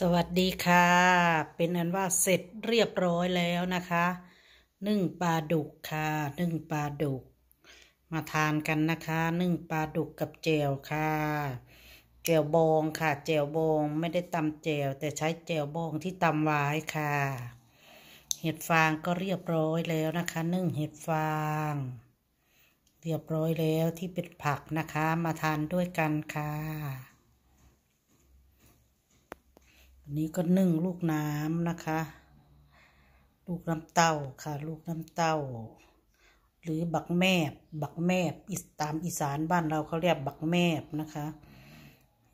สวัสดีค่ะ เป็นอันว่าเสร็จเรียบร้อยแล้วนะคะนึ่งปลาดุกค่ะนึ่งปลาดุก มาทานกันนะคะนึ่งปลาดุกกับเจลค่ะ เจลบองค่ะเจลบองไม่ได้ตำเจลแต่ใช้เจลบองที่ตำไว้ค่ะ เห็ดฟางก็เรียบร้อยแล้วนะคะนึ่งเห็ดฟาง เรียบร้อยแล้วที่เป็นผักนะคะ มาทานด้วยกันค่ะอันี้ก็นึ่งลูกน้ำนะคะ ลูกน้ำเต้าค่ะ ลูกน้ำเต้า หรือบักแมบ บักแมบตามอีสานบ้านเราเขาเรียกบักแมบนะคะ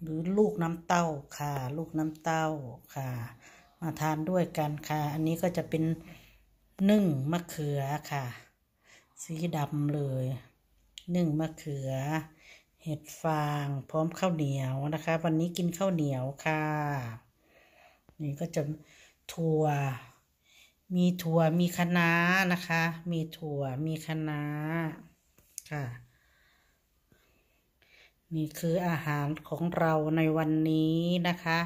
หรือลูกน้ำเต้าค่ะ ลูกน้ำเต้าค่ะ มาทานด้วยกันค่ะ อันนี้ก็จะเป็นนึ่งมะเขือค่ะ สีดำเลยนึ่งมะเขือ เห็ดฟางพร้อมข้าวเหนียวนะคะ วันนี้กินข้าวเหนียวค่ะนี่ก็จะถั่ว มีถั่ว มีคะน้านะคะ มีถั่วมีคะน้า ค่ะ นี่คืออาหารของเราในวันนี้นะคะ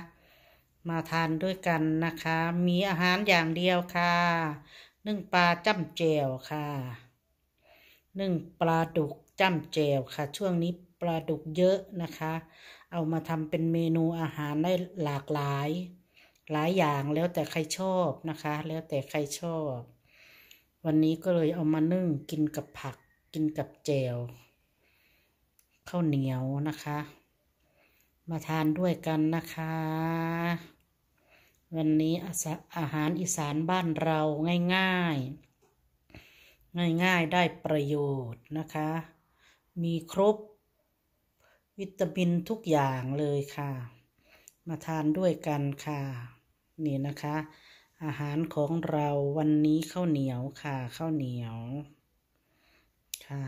มาทานด้วยกันนะคะ มีอาหารอย่างเดียวค่ะนึ่งปลาจ้ำเจวค่ะนึ่งปลาดุกจ้ำเจวค่ะ ช่วงนี้ปลาดุกเยอะนะคะ เอามาทำเป็นเมนูอาหารได้หลากหลายหลายอย่างแล้วแต่ใครชอบนะคะ แล้วแต่ใครชอบ วันนี้ก็เลยเอามานึ่งกินกับผัก กินกับแจวข้าวเหนียวนะคะ มาทานด้วยกันนะคะ วันนี้อาหารอีสานบ้านเราง่าย ๆ ง่าย ๆได้ประโยชน์นะคะ มีครบวิตามินทุกอย่างเลยค่ะ มาทานด้วยกันค่ะนี่นะคะ อาหารของเราวันนี้ข้าวเหนียวค่ะข้าวเหนียวค่ะ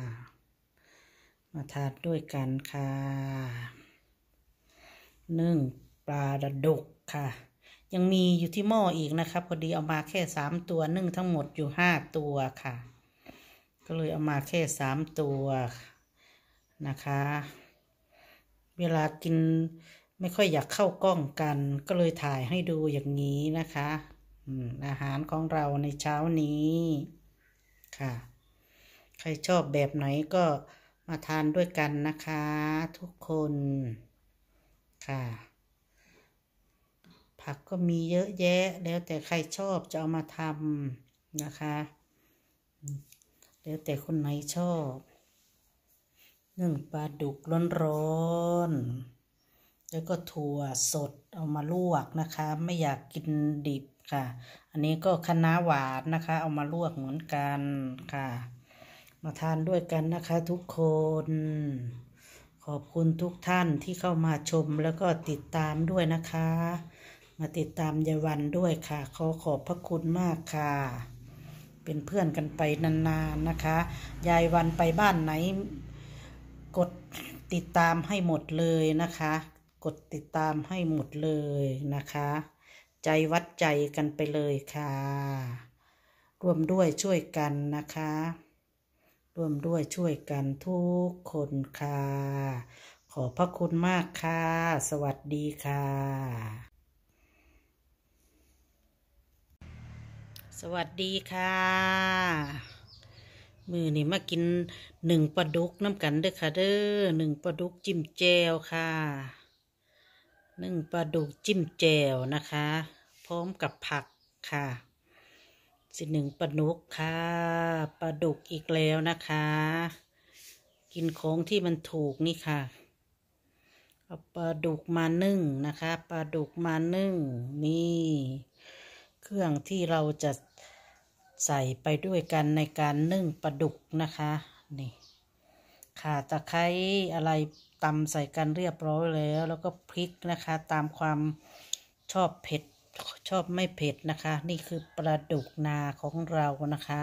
มาทานด้วยกันค่ะนึ่งปลาดดุกค่ะ ยังมีอยู่ที่หม้ออีกนะคะพอดีเอามาแค่สามตัวนึ่งทั้งหมดอยู่ห้าตัวค่ะ ก็เลยเอามาแค่สามตัวนะคะ เวลากินไม่ค่อยอยากเข้ากล้องกัน ก็เลยถ่ายให้ดูอย่างนี้นะคะอาหารของเราในเช้านี้ ค่ะ ใครชอบแบบไหนก็มาทานด้วยกันนะคะ ทุกคน ค่ะผักก็มีเยอะแยะ แล้วแต่ใครชอบจะเอามาทำนะคะ แล้วแต่คนไหนชอบนึ่ง ปลาดุกร้อนๆแล้วก็ถั่วสดเอามาลวกนะคะ ไม่อยากกินดิบค่ะ อันนี้ก็คะน้าหวานนะคะ เอามาลวกเหมือนกันค่ะ มาทานด้วยกันนะคะ ทุกคน ขอบคุณทุกท่านที่เข้ามาชมแล้วก็ติดตามด้วยนะคะ มาติดตามยายวันด้วยค่ะขอขอบพระคุณมากค่ะ เป็นเพื่อนกันไปนานๆนนะคะ ยายวันไปบ้านไหน กดติดตามให้หมดเลยนะคะกดติดตามให้หมดเลยนะคะ ใจวัดใจกันไปเลยค่ะ รวมด้วยช่วยกันนะคะ รวมด้วยช่วยกันทุกคนค่ะ ขอพระคุณมากค่ะ สวัสดีค่ะ สวัสดีค่ะ มือนี่มากินหนึ่งปลาดุกน้ำกันเด้อค่ะเด้อหนึ่งปลาดุกจิ้มแจวค่ะนึ่งปลาดุกจิ้มแจ่วนะคะ พร้อมกับผักค่ะ สิหนึ่งปลาดุกค่ะปลาดุกอีกแล้วนะคะ กินของที่มันถูกนี่ค่ะเอาปลาดุกมานึ่งนะคะปลาดุกมานึ่งนี่ เครื่องที่เราจะใส่ไปด้วยกันในการนึ่งปลาดุกนะคะนี่ข่าตะไคร้อะไรตำใส่กันเรียบร้อยแล้ว แล้วก็พริกนะคะ ตามความชอบเผ็ดชอบไม่เผ็ดนะคะ นี่คือปลาดุกนาของเรานะคะ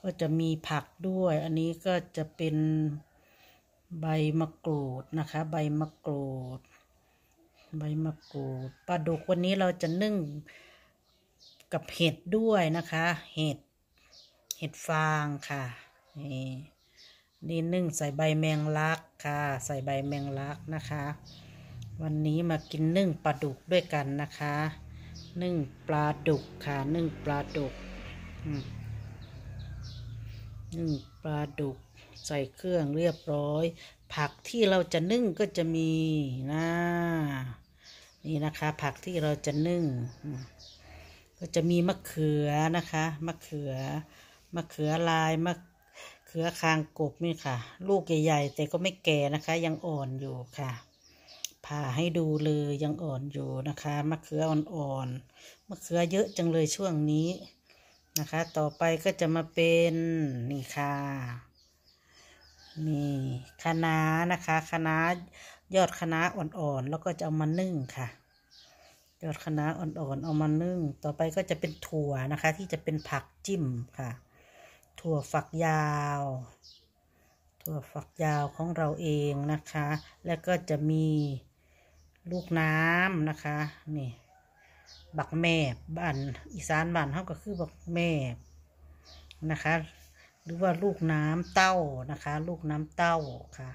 ก็จะมีผักด้วย อันนี้ก็จะเป็นใบมะกรูดนะคะ ใบมะกรูดใบมะกรูดปลาดุกวันนี้เราจะนึ่งกับเห็ดด้วยนะคะ เห็ดเห็ดฟางค่ะนี่นี่นึ่งใส่ใบแมงลักค่ะ ใส่ใบแมงลักนะคะ วันนี้มากินนึ่งปลาดุกด้วยกันนะคะนึ่งปลาดุกค่ะนึ่งปลาดุกนึ่ง ปลาดุกใส่เครื่องเรียบร้อยผักที่เราจะนึ่งก็จะมีนะนี่นะคะผักที่เราจะนึ่งก็จะมีมะเขือนะคะมะเขือมะเขือลายมะเเครือคางกบนี่ค่ะ ลูกใหญ่ๆ แต่ก็ไม่แก่นะคะ ยังอ่อนอยู่ค่ะผ่าให้ดูเลยยังอ่อนอยู่นะคะมะเขืออ่อนๆมะเขือเยอะจังเลยช่วงนี้นะคะ ต่อไปก็จะมาเป็น นี่ค่ะนี่คะน้านะคะคะน้ายอดคะน้าอ่อนๆแล้วก็จะเอามานึ่งค่ะ ยอดคะน้าอ่อนๆเอามานึ่ง ต่อไปก็จะเป็นถั่วนะคะ ที่จะเป็นผักจิ้มค่ะถั่วฝักยาว ถั่วฝักยาวของเราเองนะคะ แล้วก็จะมีลูกน้ำนะคะ นี่ บักแม่บ้านอีสานบ้านเขาก็คือบักแม่ นะคะ หรือว่าลูกน้ำเต้านะคะ ลูกน้ำเต้าค่ะ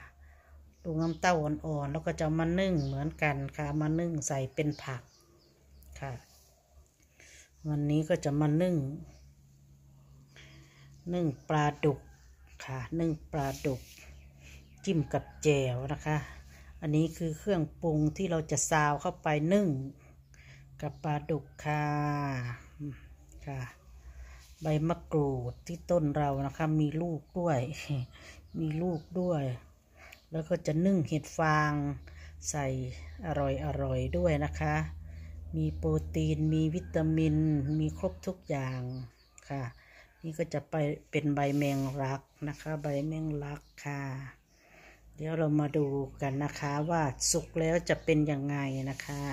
ลูกน้ำเต้าอ่อนๆ แล้วก็จะมานึ่งเหมือนกันค่ะ มานึ่งใส่เป็นผัก ค่ะ วันนี้ก็จะมานึ่งนึ่งปลาดุกค่ะนึ่งปลาดุกจิ้มกับแจ่วนะคะ อันนี้คือเครื่องปรุงที่เราจะซาวเข้าไปนึ่ง กับปลาดุกค่ะค่ะ ใบมะกรูดที่ต้นเรานะคะมีลูกด้วย มีลูกด้วย แล้วก็จะนึ่งเห็ดฟางใส่อร่อยอร่อยด้วยนะคะ มีโปรตีนมีวิตามิน มีครบทุกอย่างค่ะนี่ก็จะไปเป็นใบแมงรักนะคะ ใบแมงรักค่ะ เดี๋ยวเรามาดูกันนะคะ ว่าสุกแล้วจะเป็นยังไงนะคะ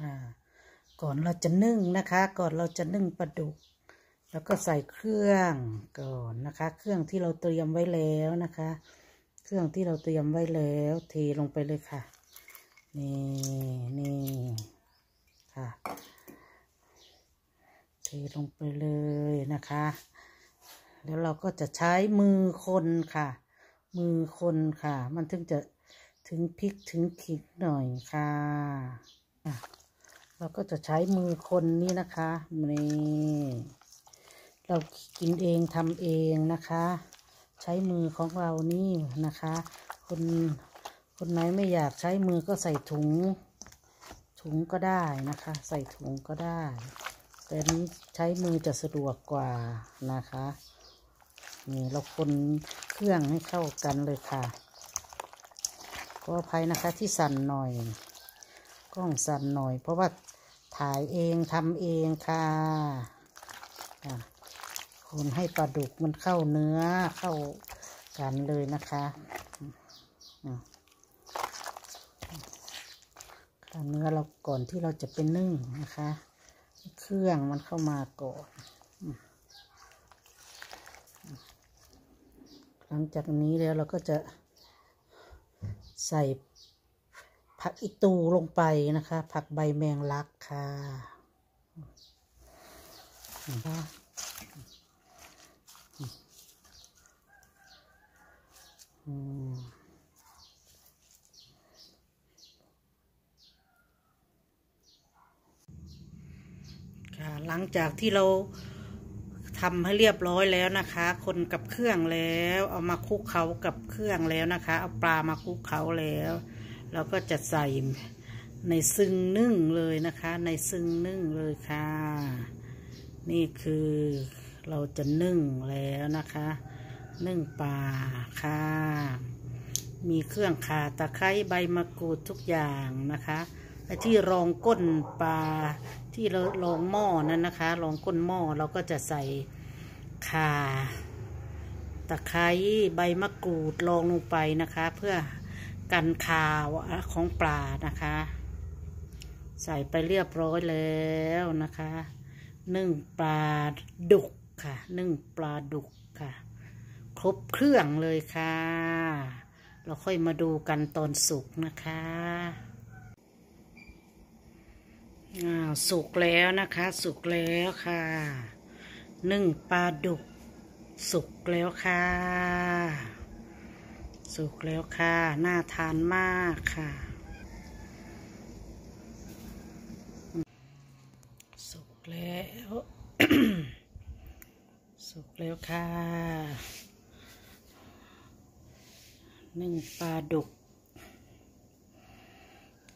อ่าก่อนเราจะนึ่งนะคะ ก่อนเราจะนึ่งปลาดุกแล้วก็ใส่เครื่อง ก่อนนะคะ เครื่องที่เราเตรียมไว้แล้วนะคะ เครื่องที่เราเตรียมไว้แล้วเทลงไปเลยค่ะ นี่นี่ค่ะเทลงไปเลยนะคะ แล้วเราก็จะใช้มือคนค่ะ มือคนค่ะ มันถึงจะถึงพริกถึงขิงหน่อยค่ะเราก็จะใช้มือคนนี่นะคะนี่เรากินเองทำเองนะคะ ใช้มือของเรานี่นะคะ คนคนไหนไม่อยากใช้มือก็ใส่ถุงถุงก็ได้นะคะ ใส่ถุงก็ได้แต่นี้ใช้มือจะสะดวกกว่านะคะนี่เราคนเครื่องให้เข้ากันเลยค่ะก็ภัยนะคะที่สั่นหน่อยกล้องสั่นหน่อยเพราะว่าถ่ายเองทำเองค่ะ คนให้ปลาดุกมันเข้าเนื้อเข้ากันเลยนะคะเนื้อเราก่อนที่เราจะเป็นนึ่งนะคะเครื่องมันเข้ามาก่อน หลังจากนี้แล้วเราก็จะใส่ ผักอิตูลงไปนะคะ ผักใบแมงลักค่ะ อืมหลังจากที่เราทำให้เรียบร้อยแล้วนะคะ คนกับเครื่องแล้ว เอามาคลุกเขากับเครื่องแล้วนะคะเอาปลามาคลุกเขาแล้วเราก็จะใส่ในซึ่งนึ่งเลยนะคะ ในซึ่งนึ่งเลยค่ะ นี่คือเราจะนึ่งแล้วนะคะนึ่งปลาค่ะ มีเครื่องขาตะไคร้ใบมะกรูดทุกอย่างนะคะที่รองก้นปลาที่เราลองหม้อนั้นนะคะลองก้นหม้อเราก็จะใส่ข่า ตะไคร้ใบมะกรูดลองลงไปนะคะ เพื่อกันขาวของปลานะคะ ใส่ไปเรียบร้อยแล้วนะคะนึ่งปลาดุกค่ะนึ่งปลาดุกค่ะ ครบเครื่องเลยค่ะ เราค่อยมาดูกันตอนสุกนะคะสุกแล้วนะคะ สุกแล้วค่ะนึ่งปลาดุก สุกแล้วค่ะ สุกแล้วค่ะ น่าทานมากค่ะ สุกแล้ว สุกแล้วค่ะ นึ่งปลาดุก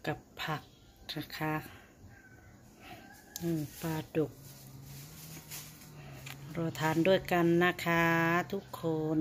กับผักนะคะปลาดุกรอทานด้วยกันนะคะ ทุกคน